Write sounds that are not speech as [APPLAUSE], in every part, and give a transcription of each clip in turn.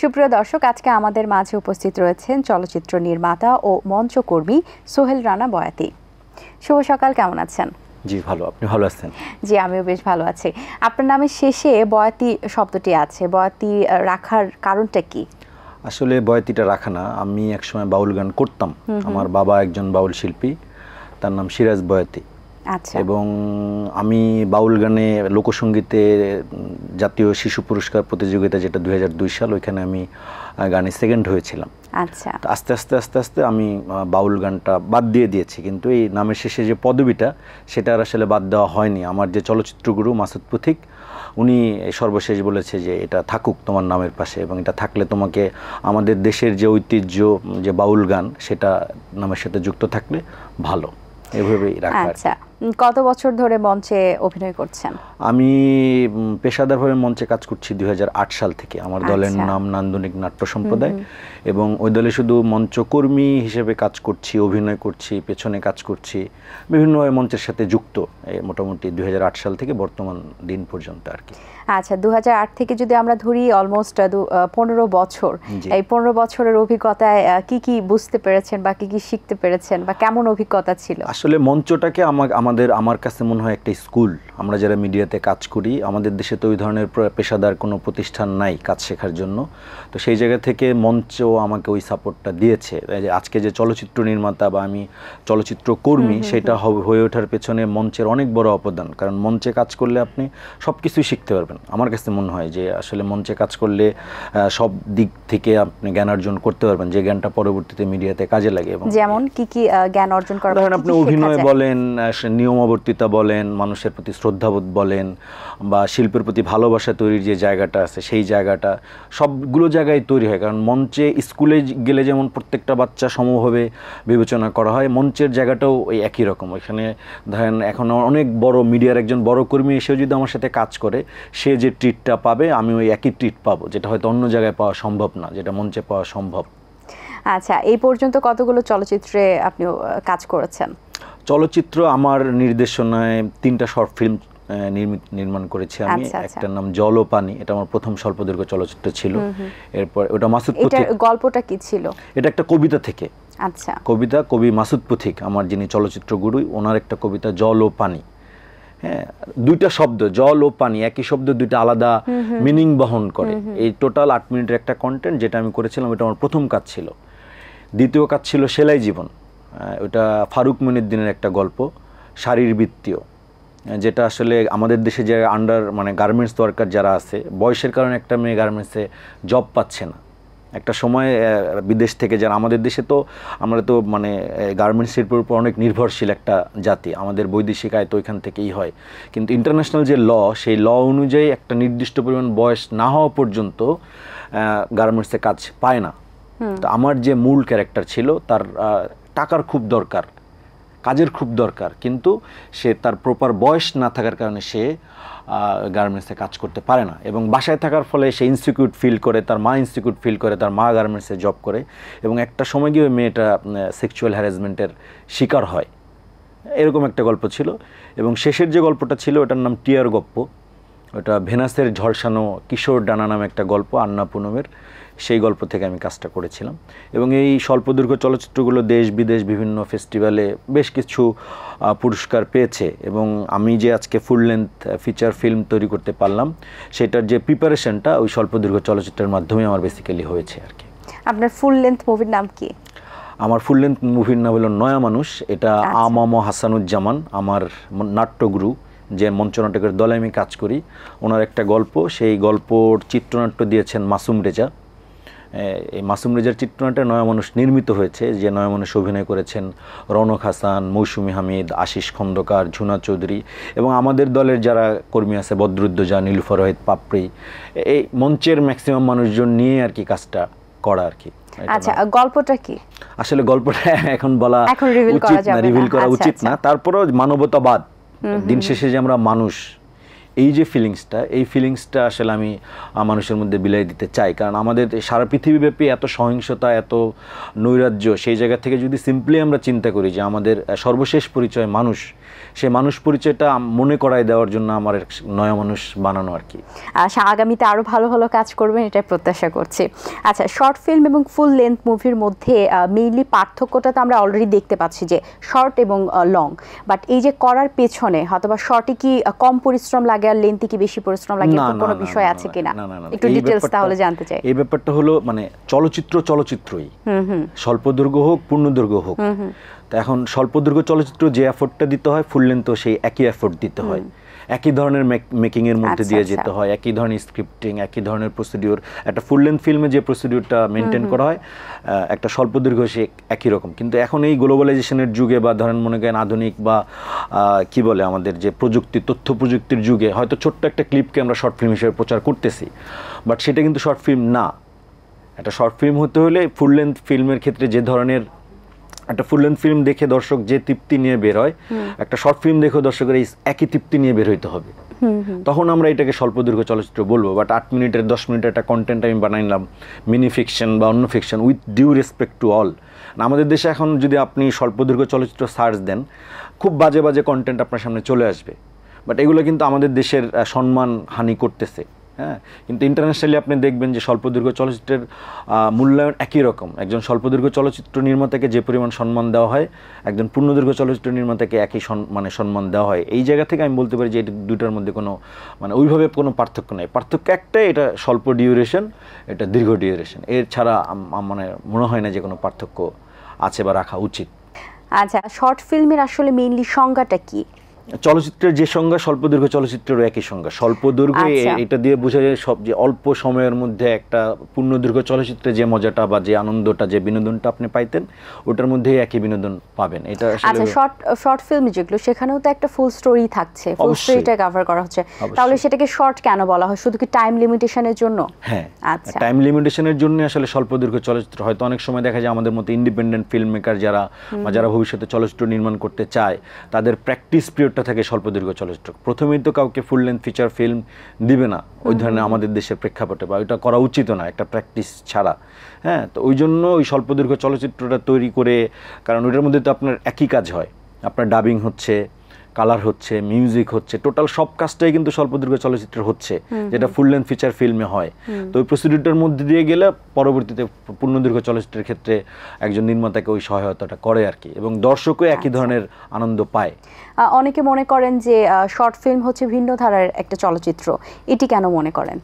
সুপ্রিয় দর্শক আজকে আমাদের মাঝে উপস্থিত রয়েছেন চলচ্চিত্র নির্মাতা ও মঞ্চকর্মী সোহেল রানা বয়াতি শুভ সকাল কেমন আছেন জি ভালো আপনি ভালো আছেন জি আমিও বেশ ভালো আছি আপনার নামে শেষে বয়াতি শব্দটি আছে বয়াতি রাখার কারণটা কি আসলে বয়াতিটা রাখা না আমি একসময় বাউল গান করতাম আমার বাবা একজন বাউল শিল্পী তার নাম সিরাজ বয়াতি আচ্ছা। এবং আমি বাউল গানে লোকসঙ্গীতে জাতীয় শিশু পুরস্কার প্রতিযোগিতা যেটা দুই সাল ওইখানে আমি গানে সেকেন্ড হয়েছিলাম আচ্ছা আস্তে আস্তে আস্তে আস্তে আমি বাউল গানটা বাদ দিয়ে দিয়েছি কিন্তু এই নামের শেষে যে পদবিটা সেটা আর আসলে বাদ দেওয়া হয়নি আমার যে চলচ্চিত্রগুরু মাসুদ পুথিক উনি সর্বশেষ বলেছে যে এটা থাকুক তোমার নামের পাশে এবং এটা থাকলে তোমাকে আমাদের দেশের যে ঐতিহ্য যে বাউল গান সেটা নামের সাথে যুক্ত থাকলে ভালো এভাবেই রাখা আচ্ছা কত বছর ধরে মঞ্চে অভিনয় করছেন আমি পেশাদারভাবে মঞ্চে কাজ করছি দুই সাল থেকে আমার দলের আচ্ছা। নাম নান্দনিক নাট্য সম্প্রদায় এবং ওই দলে শুধু মঞ্চকর্মী হিসেবে কাজ করছি অভিনয় করছি পেছনে কাজ করছি বিভিন্ন মঞ্চের সাথে যুক্ত মোটামুটি দুই সাল থেকে বর্তমান দিন পর্যন্ত আর কি আচ্ছা দু থেকে যদি আমরা ধরি অলমোস্ট পনেরো বছর এই পনেরো বছরের অভিজ্ঞতায় কি কি বুঝতে পেরেছেন বা কি কি শিখতে পেরেছেন বা কেমন অভিজ্ঞতা ছিল আসলে মঞ্চটাকে আমার আমাদের আমার কাছে মনে হয় একটা স্কুল আমরা যারা মিডিয়াতে কাজ করি আমাদের দেশে তো ওই ধরনের পেশাদার কোনো প্রতিষ্ঠান নাই কাজ শেখার জন্য তো সেই জায়গা থেকে মঞ্চ আমাকে ওই সাপোর্টটা দিয়েছে আজকে যে চলচ্চিত্র নির্মাতা বা আমি চলচ্চিত্র কর্মী সেটা হয়ে ওঠার পেছনে মঞ্চের অনেক বড় অবদান কারণ মঞ্চে কাজ করলে আপনি সব কিছুই শিখতে পারবেন আমার কাছে মনে হয় যে আসলে মঞ্চে কাজ করলে সব দিক থেকে আপনি জ্ঞান অর্জন করতে পারবেন যে জ্ঞানটা পরবর্তীতে মিডিয়াতে কাজে লাগে এবং যেমন কি কি জ্ঞান অর্জন করা ধরেন আপনি অভিনয় বলেন নিয়মাবর্তিতা বলেন মানুষের প্রতি শ্রদ্ধাবোধ বলেন বা শিল্পের প্রতি ভালোবাসা তৈরির যে জায়গাটা আছে সেই জায়গাটা সবগুলো জায়গায় তৈরি হয় কারণ মঞ্চে স্কুলে গেলে যেমন প্রত্যেকটা বাচ্চা সমভাবে বিবেচনা করা হয় মঞ্চের জায়গাটাও ওই একই রকম ওইখানে ধরেন এখন অনেক বড় মিডিয়ার একজন বড় কর্মী এসেও যদি আমার সাথে কাজ করে সে যে ট্রিটটা পাবে আমি ওই একই ট্রিট পাবো যেটা হয়তো অন্য জায়গায় পাওয়া সম্ভব না যেটা মঞ্চে পাওয়া সম্ভব আচ্ছা এই পর্যন্ত কতগুলো চলচ্চিত্রে আপনি কাজ করেছেন চলচ্চিত্র আমার নির্দেশনায় তিনটা শর্ট ফিল্ম নির্মাণ করেছি আমি আচ্ছা, আচ্ছা। একটার নাম জলপানি এটা আমার প্রথম স্বল্পদৈর্ঘ্য চলচ্চিত্র ছিল এরপর ওটা মাসুদ পুথিক গল্পটা কি ছিল এটা একটা কবিতা থেকে আচ্ছা কবিতা কবি মাসুদ পথিক আমার যিনি চলচ্চিত্র গুরু ওনার একটা কবিতা জল ও পানি হ্যাঁ দুইটা শব্দ জল ও পানি একই শব্দ দুইটা আলাদা মিনিং বহন করে এই টোটাল আট মিনিটের একটা কন্টেন্ট যেটা আমি করেছিলাম এটা আমার প্রথম কাজ ছিল দ্বিতীয় কাজ ছিল সেলাই জীবন ওটা ফারুক মুনিউদ্দিনের একটা গল্প শারীরবৃত্তীয় যেটা আসলে আমাদের দেশে যে আন্ডার মানে গার্মেন্টস দরকার যারা আছে বয়সের কারণে একটা মেয়ে গার্মেন্টসে জব পাচ্ছে না একটা সময় বিদেশ থেকে যারা আমাদের দেশে তো আমরা তো মানে গার্মেন্টস শিল্পের উপর অনেক নির্ভরশীল একটা জাতি আমাদের বৈদেশিক আয় তো ওইখান থেকেই হয় কিন্তু ইন্টারন্যাশনাল যে ল সেই ল অনুযায়ী একটা নির্দিষ্ট পরিমাণ বয়স না হওয়া পর্যন্ত গার্মেন্টসে কাজ পায় না তো আমার যে মূল ক্যারেক্টার ছিল তার টাকার খুব দরকার কাজের খুব দরকার কিন্তু সে তার প্রপার বয়স না থাকার কারণে সে গার্মেন্টসে কাজ করতে পারে না এবং বাসায় থাকার ফলে সে ইনস্টিটিউট ফিল করে তার মা ইনস্টিটিউট ফিল করে তার মা গার্মেন্টসে জব করে এবং একটা সময় গিয়ে মেয়েটা সেক্সুয়াল হ্যারাসমেন্টের শিকার হয় এরকম একটা গল্প ছিল এবং শেষের যে গল্পটা ছিল ওটার নাম টিয়ার গপ্প ওটা ভেনাসের ঝলসানো কিশোর ডানা নামে একটা গল্প আন্না পুনমের সেই গল্প থেকে আমি কাজটা করেছিলাম এবং এই স্বল্পদৈর্ঘ্য চলচ্চিত্রগুলো দেশ বিদেশ বিভিন্ন ফেস্টিভ্যালে বেশ কিছু পুরস্কার পেয়েছে এবং আমি যে আজকে ফুল লেন্থ ফিচার ফিল্ম তৈরি করতে পারলাম সেটার যে প্রিপারেশনটা ওই স্বল্পদৈর্ঘ্য চলচ্চিত্রের মাধ্যমে আমার বেসিক্যালি হয়েছে আর কি আপনার ফুল লেন্থ মুভির নাম কি আমার ফুল লেন্থ মুভির নাম হলো নয়া মানুষ এটা আমাম আচ্ছা। হাসানুজ্জামান আমার নাট্যগুরু যে মঞ্চনাটকের দলে আমি কাজ করি ওনার একটা গল্প সেই গল্পর চিত্রনাট্য দিয়েছেন মাসুম রেজা এই মাসুম রেজার চিত্রনাট্যে মানুষ নির্মিত হয়েছে যে মানুষ অভিনয় করেছেন রনক হাসান মৌসুমি হামিদ আশিস খন্দকার ঝুনা চৌধুরী এবং আমাদের দলের যারা কর্মী আছে বদরুদ্দোজা নীলফর রহিত পাপড়ি এই মঞ্চের ম্যাক্সিমাম মানুষজন নিয়ে আর কি কাজটা করা আর কি আচ্ছা গল্পটা কি আসলে গল্পটা [LAUGHS] এখন বলা উচিত না রিভিল করা উচিত না আচ্ছা, আচ্ছা। তারপরেও মানবতাবাদ দিন শেষে যে আমরা মানুষ এই যে ফিলিংসটা এই ফিলিংসটা আসলে আমি মানুষের মধ্যে বিলাই দিতে চাই কারণ আমাদের সারা পৃথিবীব্যাপী এত সহিংসতা এত নৈরাজ্য সেই জায়গা থেকে যদি সিম্পলি আমরা চিন্তা করি যে আমাদের সর্বশেষ পরিচয় মানুষ সে মানুষ পরিচয়টা মনে করায় দেওয়ার জন্য আমার নয়া মানুষ বানানো আর কি আচ্ছা আগামীতে আরও ভালো ভালো কাজ করবেন এটাই প্রত্যাশা করছি আচ্ছা শর্ট ফিল্ম এবং ফুল লেন্থ মুভির মধ্যে মেইনলি পার্থক্যটা তো আমরা অলরেডি দেখতে পাচ্ছি যে শর্ট এবং লং বাট এই যে করার পেছনে হয়তো বা শর্টে কি কম পরিশ্রম লাগে আর লেন্থে কি বেশি পরিশ্রম লাগে কোনো বিষয় আছে কিনা একটু ডিটেলস তাহলে জানতে চাই এই ব্যাপারটা হলো মানে চলচ্চিত্র চলচ্চিত্রই স্বল্প দৈর্ঘ্য হোক পূর্ণ দৈর্ঘ্য হোক তা এখন স্বল্প দৈর্ঘ্য চলচ্চিত্র যে এফোর্টটা দিতে হয় ফুল লেন্থও সেই একই এফোর্ট দিতে হয় একই ধরনের মেকিংয়ের মধ্যে আচ্ছা, দিয়ে আচ্ছা। যেতে হয় একই ধরনের স্ক্রিপ্টিং একই ধরনের প্রসিডিওর একটা ফুল লেন্থ ফিল্মে যে প্রসিডিওরটা মেনটেন করা হয় একটা স্বল্প দৈর্ঘ্য সে একই রকম কিন্তু এখন এই গ্লোবালাইজেশনের যুগে বা ধরেন মনে করেন আধুনিক বা কি বলে আমাদের যে প্রযুক্তি তথ্য প্রযুক্তির যুগে হয়তো ছোট্ট একটা ক্লিপকে আমরা শর্ট ফিল্ম হিসেবে প্রচার করতেছি বাট সেটা কিন্তু শর্ট ফিল্ম না একটা শর্ট ফিল্ম হতে হলে ফুল লেন্থ ফিল্মের ক্ষেত্রে যে ধরনের একটা ফুল লেন্থ ফিল্ম দেখে দর্শক যে তৃপ্তি নিয়ে বের হয় একটা শর্ট ফিল্ম দেখে দর্শকের এই একই তৃপ্তি নিয়ে বের হইতে হবে তখন আমরা এটাকে স্বল্প দীর্ঘ চলচ্চিত্র বলবো বাট আট মিনিটের দশ মিনিটের একটা কন্টেন্ট আমি বানাইলাম মিনি ফিকশন বা অন্য fiction with due respect to all আমাদের দেশে এখন যদি আপনি স্বল্প দীর্ঘ চলচ্চিত্র সার্চ দেন খুব বাজে বাজে কন্টেন্ট আপনার সামনে চলে আসবে বাট এগুলো কিন্তু আমাদের দেশের সম্মান হানি করতেছে হ্যাঁ কিন্তু ইন্টারন্যাশনালি আপনি দেখবেন যে স্বল্পদৈর্ঘ্য চলচ্চিত্রের মূল্যায়ন একই রকম একজন স্বল্পদৈর্ঘ্য চলচ্চিত্র নির্মাতাকে যে পরিমাণ সম্মান দেওয়া হয় একজন পূর্ণদৈর্ঘ্য চলচ্চিত্র নির্মাতাকে একই মানে সম্মান দেওয়া হয় এই জায়গা থেকে আমি বলতে পারি যে এটি দুটার মধ্যে কোনো মানে ওইভাবে কোনো পার্থক্য নেই পার্থক্য একটাই এটা স্বল্প ডিউরেশন এটা দীর্ঘ ডিউরেশন এর ছাড়া মানে মনে হয় না যে কোনো পার্থক্য আছে বা রাখা উচিত আচ্ছা শর্ট ফিল্মের আসলে মেইনলি সংজ্ঞাটা কী চলচ্চিত্রের যে সংজ্ঞা স্বল্প দৈর্ঘ্য চলচ্চিত্রেরও একই সংজ্ঞা স্বল্প দৈর্ঘ্য আচ্ছা। এটা দিয়ে বোঝা যায় সব যে অল্প সময়ের মধ্যে একটা পূর্ণ দৈর্ঘ্য চলচ্চিত্রে যে মজাটা বা যে আনন্দটা যে বিনোদনটা আপনি পাইতেন ওটার মধ্যে একই বিনোদন পাবেন এটা আচ্ছা শর্ট শর্ট ফিল্ম যেগুলো সেখানেও তো একটা ফুল স্টোরি থাকছে ফুল স্টোরিটা কভার করা হচ্ছে তাহলে সেটাকে শর্ট কেন বলা হয় শুধু কি টাইম লিমিটেশনের জন্য হ্যাঁ আচ্ছা টাইম লিমিটেশনের জন্য আসলে স্বল্প দৈর্ঘ্য চলচ্চিত্র হয়তো অনেক সময় দেখা যায় আমাদের মতো ইন্ডিপেন্ডেন্ট ফিল্ম মেকার যারা যারা ভবিষ্যতে চলচ্চিত্র নির্মাণ করতে চায় তাদের প্র্যাকটিস পিরিয়ড একটা থাকে স্বল্প দীর্ঘ চলচ্চিত্র প্রথমেই তো কাউকে ফুল লেন্থ ফিচার ফিল্ম দিবে না ওই ধরনের আমাদের দেশের প্রেক্ষাপটে বা ওইটা করা উচিত না একটা প্র্যাকটিস ছাড়া হ্যাঁ তো ওই জন্য ওই স্বল্প দীর্ঘ চলচ্চিত্রটা তৈরি করে কারণ ওইটার মধ্যে তো আপনার একই কাজ হয় আপনার ডাবিং হচ্ছে কালার হচ্ছে মিউজিক হচ্ছে টোটাল সব কাজটাই কিন্তু স্বল্প দীর্ঘ চলচ্চিত্র হচ্ছে যেটা ফুল লেন্থ ফিচার ফিল্মে হয় তো ওই প্রসিডিউরটার মধ্যে দিয়ে গেলে পরবর্তীতে পূর্ণদীর্ঘ চলচ্চিত্রের ক্ষেত্রে একজন নির্মাতাকে ওই সহায়তাটা করে আর কি এবং দর্শকও একই আচ্ছা। ধরনের আনন্দ পায় অনেকে মনে করেন যে শর্ট ফিল্ম হচ্ছে ভিন্ন ধারার একটা চলচ্চিত্র এটি কেন মনে করেন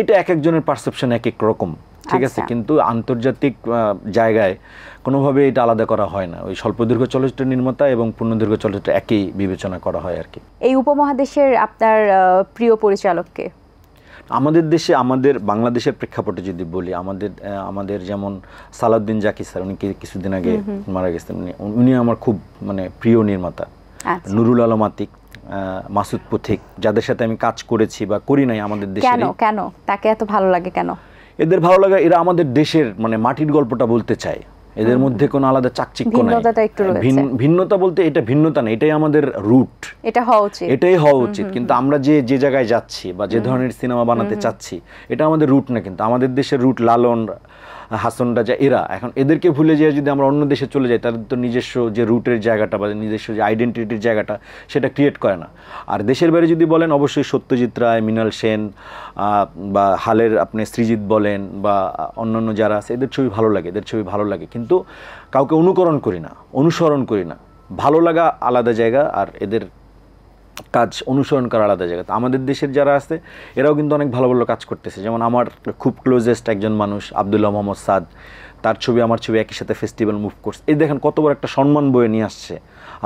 এটা এক একজনের পারসেপশন এক এক রকম ঠিক আছে আচ্ছা। কিন্তু আন্তর্জাতিক জায়গায় কোনোভাবে এটা আলাদা করা হয় না ওই স্বল্প দীর্ঘ চলচ্চিত্র নির্মাতা এবং দীর্ঘ চলচ্চিত্র একই বিবেচনা করা হয় আর কি এই উপমহাদেশের আপনার প্রিয় পরিচালককে আমাদের দেশে আমাদের বাংলাদেশের প্রেক্ষাপটে যদি বলি আমাদের আমাদের যেমন সালাউদ্দিন জাকি স্যার উনি কিছুদিন আগে মারা গেছেন উনি আমার খুব মানে প্রিয় নির্মাতা আচ্ছা। নুরুল আলম আতিক মাসুদ পথিক যাদের সাথে আমি কাজ করেছি বা করি নাই আমাদের দেশে কেন কেন তাকে এত ভালো লাগে কেন এদের ভালো লাগে এরা আমাদের দেশের মানে মাটির গল্পটা বলতে চায় এদের মধ্যে কোনো আলাদা চাকচিক্য নাই হ্যাঁ, ভিন্নতা বলতে এটা ভিন্নতা না এটাই আমাদের রুট এটা হওয়া উচিত এটাই হওয়া উচিত কিন্তু আমরা যে যে জায়গায় যাচ্ছি বা যে ধরনের সিনেমা বানাতে চাচ্ছি এটা আমাদের রুট না কিন্তু আমাদের দেশের রুট লালন হাসন রাজা এরা এখন এদেরকে ভুলে যেয়ে যদি আমরা অন্য দেশে চলে যাই তাদের তো নিজস্ব যে রুটের জায়গাটা বা নিজস্ব যে আইডেন্টিটির জায়গাটা সেটা ক্রিয়েট করে না আর দেশের বাইরে যদি বলেন অবশ্যই সত্যজিৎ রায় মৃণাল সেন বা হালের আপনি সৃজিৎ বলেন বা অন্যান্য যারা আছে এদের ছবি ভালো লাগে এদের ছবি ভালো লাগে কিন্তু কাউকে অনুকরণ করি না অনুসরণ করি না ভালো লাগা আলাদা জায়গা আর এদের কাজ অনুসরণ করা আলাদা জায়গা আমাদের দেশের যারা আছে এরাও কিন্তু অনেক ভালো ভালো কাজ করতেছে যেমন আমার খুব ক্লোজেস্ট একজন মানুষ আবদুল্লাহ মোহাম্মদ সাদ তার ছবি আমার ছবি একই সাথে ফেস্টিভ্যাল মুভ করছে এই দেখেন কত বড় একটা সম্মান বয়ে নিয়ে আসছে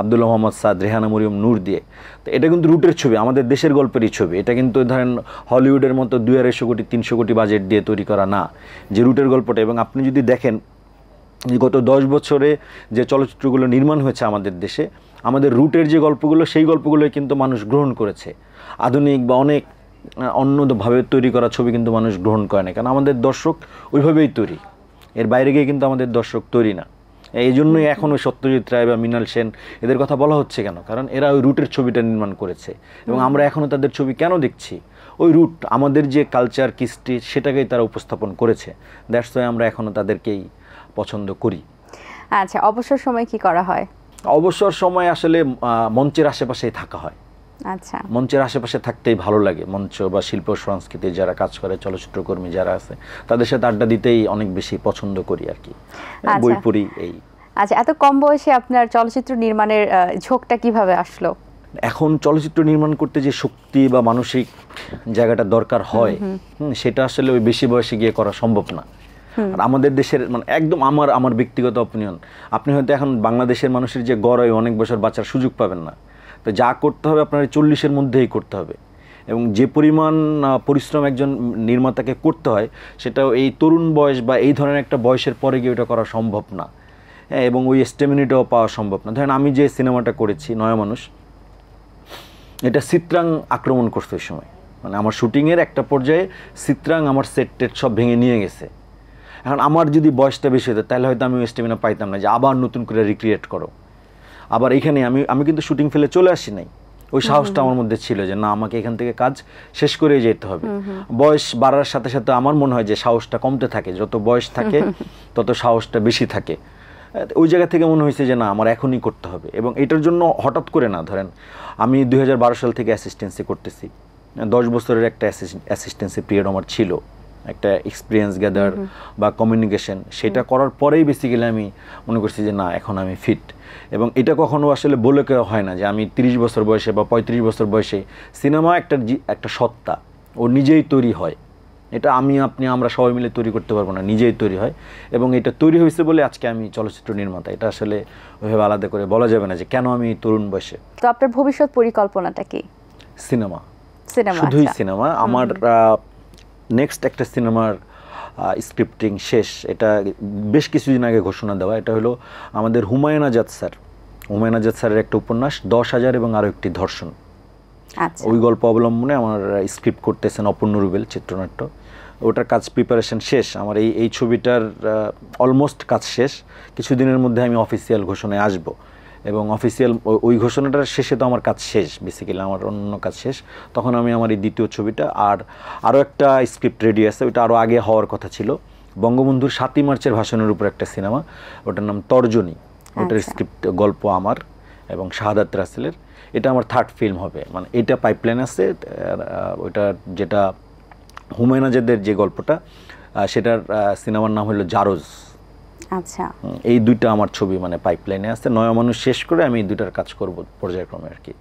আবদুল্লাহ মোহাম্মদ সাদ রেহানা মরিয়ম নূর দিয়ে তো এটা কিন্তু রুটের ছবি আমাদের দেশের গল্পেরই ছবি এটা কিন্তু ধরেন হলিউডের মতো দুই আড়াইশো কোটি তিনশো কোটি বাজেট দিয়ে তৈরি করা না যে রুটের গল্পটা এবং আপনি যদি দেখেন গত দশ বছরে যে চলচ্চিত্রগুলো নির্মাণ হয়েছে আমাদের দেশে আমাদের রুটের যে গল্পগুলো সেই গল্পগুলোই কিন্তু মানুষ গ্রহণ করেছে আধুনিক বা অনেক অন্যভাবে তৈরি করা ছবি কিন্তু মানুষ গ্রহণ করে না কারণ আমাদের দর্শক ওইভাবেই তৈরি এর বাইরে গিয়ে কিন্তু আমাদের দর্শক তৈরি না এই জন্যই এখন ওই সত্যজিৎ রায় বা মৃণাল সেন এদের কথা বলা হচ্ছে কেন কারণ এরা ওই রুটের ছবিটা নির্মাণ করেছে এবং আমরা এখনও তাদের ছবি কেন দেখছি ওই রুট আমাদের যে কালচার কৃষ্টি সেটাকেই তারা উপস্থাপন করেছে দ্যাটস আমরা এখনও তাদেরকেই পছন্দ করি আচ্ছা অবসর সময় কি করা হয় অবসর সময় আসলে মঞ্চের আশেপাশেই থাকা হয় আচ্ছা মঞ্চের আশেপাশে থাকতেই ভালো লাগে মঞ্চ বা শিল্প সংস্কৃতির যারা কাজ করে চলচ্চিত্র কর্মী যারা আছে তাদের সাথে আড্ডা দিতেই অনেক বেশি পছন্দ করি আর কি আচ্ছা। বই পড়ি এই আচ্ছা এত কম বয়সে আপনার চলচ্চিত্র নির্মাণের ঝোঁকটা কিভাবে আসলো এখন চলচ্চিত্র নির্মাণ করতে যে শক্তি বা মানসিক জায়গাটা দরকার হয় সেটা আসলে ওই বেশি বয়সে গিয়ে করা সম্ভব না আর আমাদের দেশের মানে একদম আমার আমার ব্যক্তিগত অপিনিয়ন আপনি হয়তো এখন বাংলাদেশের মানুষের যে গড়ে অনেক বছর বাঁচার সুযোগ পাবেন না তো যা করতে হবে আপনার চল্লিশের মধ্যেই করতে হবে এবং যে পরিমাণ পরিশ্রম একজন নির্মাতাকে করতে হয় সেটাও এই তরুণ বয়স বা এই ধরনের একটা বয়সের পরে গিয়ে ওটা করা সম্ভব না হ্যাঁ এবং ওই স্টেমিনিটাও পাওয়া সম্ভব না ধরেন আমি যে সিনেমাটা করেছি নয়া মানুষ এটা চিত্রাং আক্রমণ করছে ওই সময় মানে আমার শুটিংয়ের একটা পর্যায়ে চিত্রাং আমার সেট টেট সব ভেঙে নিয়ে গেছে এখন আমার যদি বয়সটা বেশি হতো তাহলে হয়তো আমি স্টেমিনা পাইতাম না যে আবার নতুন করে রিক্রিয়েট করো আবার এখানে আমি আমি কিন্তু শুটিং ফেলে চলে আসি নাই ওই সাহসটা আমার মধ্যে ছিল যে না আমাকে এখান থেকে কাজ শেষ করে যেতে হবে বয়স বাড়ার সাথে সাথে আমার মনে হয় যে সাহসটা কমতে থাকে যত বয়স থাকে তত সাহসটা বেশি থাকে ওই জায়গা থেকে মনে হয়েছে যে না আমার এখনই করতে হবে এবং এটার জন্য হঠাৎ করে না ধরেন আমি দুই সাল থেকে অ্যাসিস্টেন্সি করতেছি দশ বছরের একটা অ্যাসিস্টেন্সি পিরিয়ড আমার ছিল একটা এক্সপিরিয়েন্স গ্যাদার বা কমিউনিকেশন সেটা করার পরেই বেসিক্যালি আমি মনে করছি যে না এখন আমি ফিট এবং এটা কখনো আসলে বলে কেউ হয় না যে আমি 30 বছর বয়সে বা 35 বছর বয়সে সিনেমা একটা একটা সত্তা ও নিজেই তৈরি হয় এটা আমি আপনি আমরা সবাই মিলে তৈরি করতে পারবো না নিজেই তৈরি হয় এবং এটা তৈরি হয়েছে বলে আজকে আমি চলচ্চিত্র নির্মাতা এটা আসলে ওইভাবে আলাদা করে বলা যাবে না যে কেন আমি তরুণ বয়সে তো আপনার ভবিষ্যৎ পরিকল্পনাটা কি সিনেমা সিনেমা শুধুই সিনেমা আচ্ছা। আমার নেক্সট একটা সিনেমার স্ক্রিপ্টিং শেষ এটা বেশ কিছুদিন আগে ঘোষণা দেওয়া এটা হলো আমাদের হুমায়ুন আজাদ স্যার হুমায়ুন আজাদ স্যারের একটা উপন্যাস দশ হাজার এবং আরও একটি ধর্ষণ আচ্ছা। ওই গল্প অবলম্বনে আমার স্ক্রিপ্ট করতেছেন অপূর্ণ রুবেল চিত্রনাট্য ওটার কাজ প্রিপারেশন শেষ আমার এই এই ছবিটার অলমোস্ট কাজ শেষ কিছুদিনের মধ্যে আমি অফিসিয়াল ঘোষণায় আসবো এবং অফিসিয়াল ওই ঘোষণাটার শেষে তো আমার কাজ শেষ বেসিক্যালি আমার অন্য কাজ শেষ তখন আমি আমার এই দ্বিতীয় ছবিটা আর আরও একটা স্ক্রিপ্ট রেডি আছে ওইটা আরও আগে হওয়ার কথা ছিল বঙ্গবন্ধুর সাতই মার্চের ভাষণের উপর একটা সিনেমা ওটার নাম তর্জনী ওটার স্ক্রিপ্ট আচ্ছা। গল্প আমার এবং শাহাদাত রাসেলের এটা আমার থার্ড ফিল্ম হবে মানে এটা পাইপলাইন আছে ওইটা যেটা হুমায়ুন আজাদের যে গল্পটা সেটার সিনেমার নাম হলো জারোজ আচ্ছা এই দুইটা আমার ছবি মানে পাইপলাইনে আছে নয় মানুষ শেষ করে আমি দুইটার কাজ করব পর্যায়ক্রমে আর কি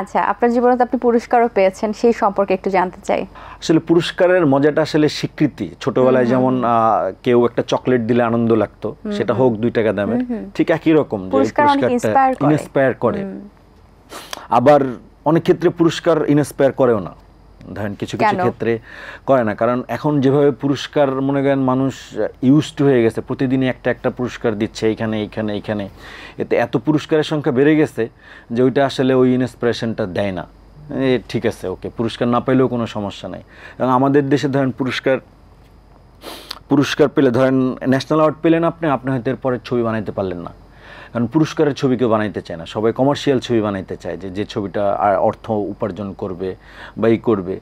আচ্ছা আপনার জীবনে আপনি পুরস্কারও পেয়েছেন সেই সম্পর্কে একটু জানতে চাই আসলে পুরস্কারের মজাটা আসলে স্বীকৃতি ছোটবেলায় যেমন কেউ একটা চকলেট দিলে আনন্দ লাগতো সেটা হোক দুই টাকা দামের ঠিক একই রকম যে পুরস্কারটা ইন্সপায়ার করে আবার অনেক ক্ষেত্রে পুরস্কার ইন্সপায়ার করেও না ধরেন কিছু কিছু ক্ষেত্রে করে না কারণ এখন যেভাবে পুরস্কার মনে করেন মানুষ ইউজড হয়ে গেছে প্রতিদিনই একটা একটা পুরস্কার দিচ্ছে এইখানে এইখানে এইখানে এতে এত পুরস্কারের সংখ্যা বেড়ে গেছে যে ওইটা আসলে ওই ইন্সপিরেশনটা দেয় না ঠিক আছে ওকে পুরস্কার না পেলেও কোনো সমস্যা নেই এবং আমাদের দেশে ধরেন পুরস্কার পুরস্কার পেলে ধরেন ন্যাশনাল অ্যাওয়ার্ড পেলেন আপনি আপনি হয়তো এরপরে ছবি বানাইতে পারলেন না কারণ পুরস্কারের ছবি কেউ বানাইতে চায় না সবাই কমার্শিয়াল ছবি বানাইতে চায় যে যে ছবিটা অর্থ উপার্জন করবে বা ই করবে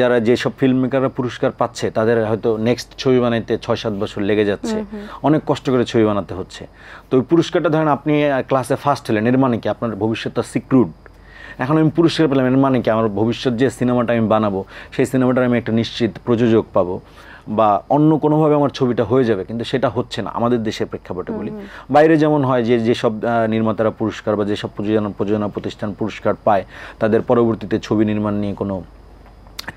যারা যেসব ফিল্ম মেকাররা পুরস্কার পাচ্ছে তাদের হয়তো নেক্সট ছবি বানাইতে ছয় সাত বছর লেগে যাচ্ছে অনেক কষ্ট করে ছবি বানাতে হচ্ছে তো ওই পুরস্কারটা ধরেন আপনি ক্লাসে ফার্স্ট হলেন এর মানে কি আপনার ভবিষ্যৎটা সিক্রুড এখন আমি পুরস্কার পেলাম এর মানে কি আমার ভবিষ্যৎ যে সিনেমাটা আমি বানাবো সেই সিনেমাটার আমি একটা নিশ্চিত প্রযোজক পাবো বা অন্য কোনোভাবে আমার ছবিটা হয়ে যাবে কিন্তু সেটা হচ্ছে না আমাদের দেশের প্রেক্ষাপটে বলি বাইরে যেমন হয় যে যেসব নির্মাতারা পুরস্কার বা যেসব প্রযোজনা প্রযোজনা প্রতিষ্ঠান পুরস্কার পায় তাদের পরবর্তীতে ছবি নির্মাণ নিয়ে কোনো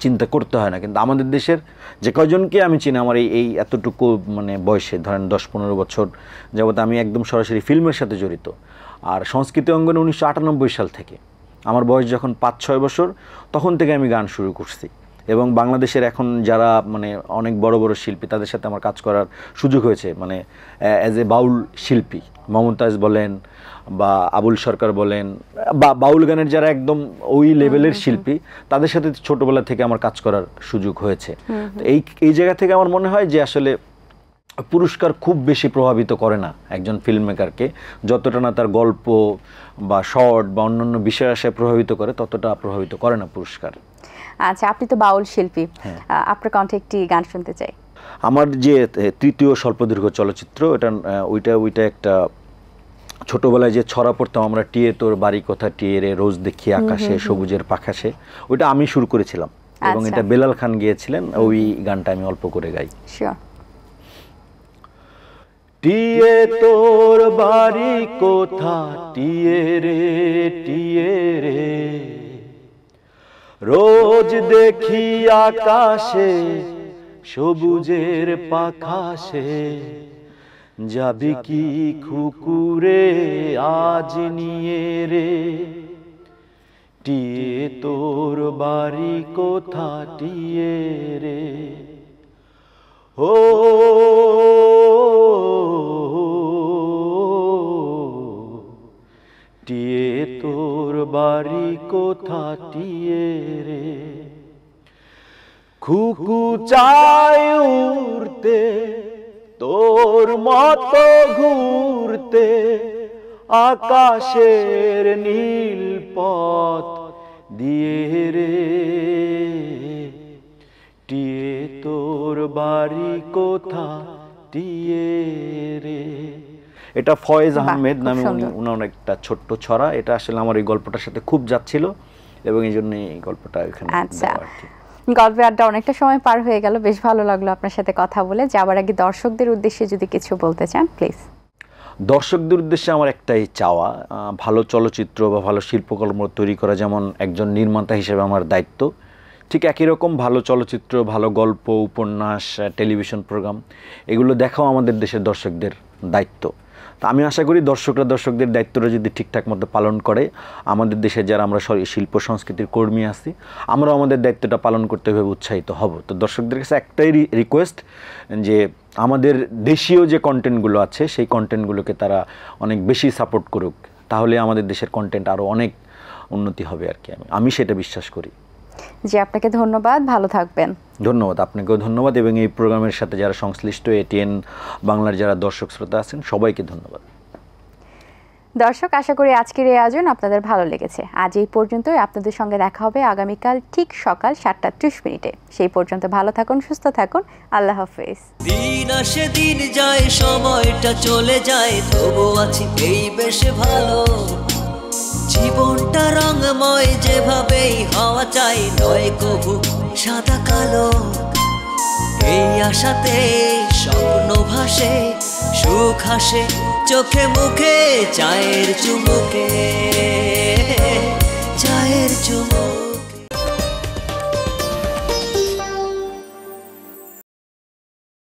চিন্তা করতে হয় না কিন্তু আমাদের দেশের যে কজনকে আমি চিনি আমার এই এই এতটুকু মানে বয়সে ধরেন দশ পনেরো বছর যাবৎ আমি একদম সরাসরি ফিল্মের সাথে জড়িত আর সংস্কৃতি অঙ্গনে উনিশশো সাল থেকে আমার বয়স যখন পাঁচ ছয় বছর তখন থেকে আমি গান শুরু করছি এবং বাংলাদেশের এখন যারা মানে অনেক বড় বড় শিল্পী তাদের সাথে আমার কাজ করার সুযোগ হয়েছে মানে অ্যাজ এ বাউল শিল্পী মমতাজ বলেন বা আবুল সরকার বলেন বা বাউল গানের যারা একদম ওই লেভেলের শিল্পী তাদের সাথে ছোটবেলা থেকে আমার কাজ করার সুযোগ হয়েছে এই এই জায়গা থেকে আমার মনে হয় যে আসলে পুরস্কার খুব বেশি প্রভাবিত করে না একজন ফিল্ম মেকারকে যতটা না তার গল্প বা শর্ট বা অন্যান্য বিষয় আশায় প্রভাবিত করে ততটা প্রভাবিত করে না পুরস্কার আচ্ছা আপনি তো বাউল শিল্পী হ্যাঁ। আপনার কণ্ঠে একটি গান শুনতে চাই আমার যে তৃতীয় স্বল্পদীর্ঘ চলচ্চিত্র এটা ওইটা ওইটা একটা ছোটবেলায় যে ছড়া পড়তাম আমরা টিয়ে তোর বাড়ি কথা টিয়ে রে রোজ দেখি আকাশে সবুজের পাখাশে ওইটা আমি শুরু করেছিলাম এবং আচ্ছা। এটা বেলাল খান গিয়েছিলেন ওই গানটা আমি অল্প করে গাই টিয়ে তোর বাড়ি কোথা টিয়ে রে টিয়ে রে রোজ দেখি আকাশে সবুজের পাখাশে যাবি কি খুকুরে আজ নিয়ে রে টিয়ে তোর বাড়ি কোথা টিয়ে রে ও টিয়ে তোর বাড়ি কোথা টিয়ে খুকু চায় উড়তে তোর মতো ঘুরতে আকাশের নীল পথ দিয়ে রে টিয়ে তোর বাড়ি কোথা টিয়ে রে এটা ফয়েজ আহমেদ নামে উনি উনার একটা ছোট্ট ছড়া এটা আসলে আমার এই গল্পটার সাথে খুব যাচ্ছিল এবং এই জন্য এই গল্পটা এখানে আচ্ছা গল্পে আড্ডা অনেকটা সময় পার হয়ে গেল বেশ ভালো লাগলো আপনার সাথে কথা বলে যাওয়ার আগে দর্শকদের উদ্দেশ্যে যদি কিছু বলতে চান প্লিজ দর্শকদের উদ্দেশ্যে আমার একটাই চাওয়া ভালো চলচ্চিত্র বা ভালো শিল্পকর্ম তৈরি করা যেমন একজন নির্মাতা হিসেবে আমার দায়িত্ব ঠিক একই রকম ভালো চলচ্চিত্র ভালো গল্প উপন্যাস টেলিভিশন প্রোগ্রাম এগুলো দেখাও আমাদের দেশের দর্শকদের দায়িত্ব তো আমি আশা করি দর্শকরা দর্শকদের দায়িত্বটা যদি ঠিকঠাক মতো পালন করে আমাদের দেশে যারা আমরা শিল্প সংস্কৃতির কর্মী আছি আমরা আমাদের দায়িত্বটা পালন করতে হবে উৎসাহিত হব তো দর্শকদের কাছে একটাই রিকোয়েস্ট যে আমাদের দেশীয় যে কন্টেন্টগুলো আছে সেই কন্টেন্টগুলোকে তারা অনেক বেশি সাপোর্ট করুক তাহলে আমাদের দেশের কন্টেন্ট আরও অনেক উন্নতি হবে আর কি আমি আমি সেটা বিশ্বাস করি জি আপনাকে ধন্যবাদ ভালো থাকবেন ধন্যবাদ আপনাকেও ধন্যবাদ এবং এই প্রোগ্রামের সাথে যারা সংশ্লিষ্ট এটিএন বাংলার যারা দর্শক শ্রোতা আছেন সবাইকে ধন্যবাদ দর্শক আশা করি আজকের এই আয়োজন আপনাদের ভালো লেগেছে আজ এই পর্যন্তই আপনাদের সঙ্গে দেখা হবে আগামীকাল ঠিক সকাল সাতটা ত্রিশ মিনিটে সেই পর্যন্ত ভালো থাকুন সুস্থ থাকুন আল্লাহ হাফেজ দিন আসে দিন যায় সময়টা চলে যায় তবু আছি এই বেশ ভালো জীবনটা রঙময় যেভাবেই হওয়া চাই নয় কবু সাদা কালো এই আশাতে স্বপ্ন ভাসে সুখ হাসে চোখে মুখে চায়ের চুমুকে